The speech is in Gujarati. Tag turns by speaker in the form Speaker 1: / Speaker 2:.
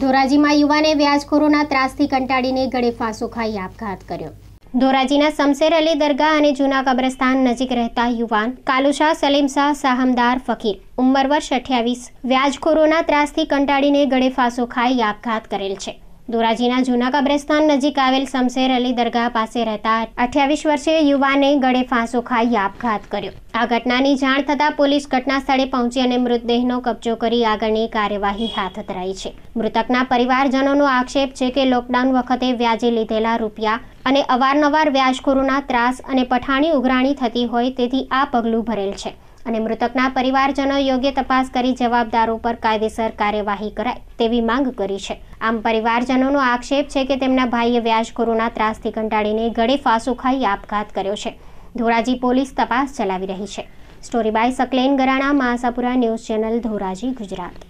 Speaker 1: ધોરાજીમાં યુવાને વ્યાજખોરોના ત્રાસથી કંટાળીને ગળે ફાંસો ખાઈ આપઘાત કર્યો ધોરાજીના શમશેર અલી દરગાહ અને જૂના કબ્રસ્તાન નજીક રહેતા યુવાન કાલુશાહ સલીમ શાહ સાહમદાર ફકીર ઉંમર વર્ષ અઠ્યાવીસ વ્યાજખોરોના ત્રાસથી કંટાળીને ગળે ફાંસો ખાઈ આપઘાત કરેલ છે ધોરાજીના જૂના કબ્રસ્તાન નજીક આવેલ શમશેર અલી દરગાહ પાસે રહેતા અઠ્યાવીસ વર્ષીય યુવાને ગળે ફાંસો ખાઈ આપઘાત કર્યો આ ઘટનાની જાણ થતાં પોલીસ ઘટના સ્થળે પહોંચી અને મૃતદેહનો કબજો કરી આગળની કાર્યવાહી હાથ ધરાઈ છે મૃતકના પરિવારજનોનો આક્ષેપ છે કે લોકડાઉન વખતે વ્યાજે લીધેલા રૂપિયા અને અવારનવાર વ્યાજખોરોના ત્રાસ અને પઠાણી ઉઘરાણી થતી હોય તેથી આ પગલું ભરેલ છે અને મૃતકના પરિવારજનો યોગ્ય તપાસ કરી જવાબદારો પર કાયદેસર કાર્યવાહી કરાય તેવી માંગ કરી છે આમ પરિવારજનોનો આક્ષેપ છે કે તેમના ભાઈએ વ્યાજખોરોના ત્રાસથી કંટાળીને ગળે ફાંસો ખાઈ આપઘાત કર્યો છે ધોરાજી પોલીસ તપાસ ચલાવી રહી છે સ્ટોરી બાય સકલેન ગરાણા માસાપુરા ન્યૂઝ ચેનલ ધોરાજી ગુજરાત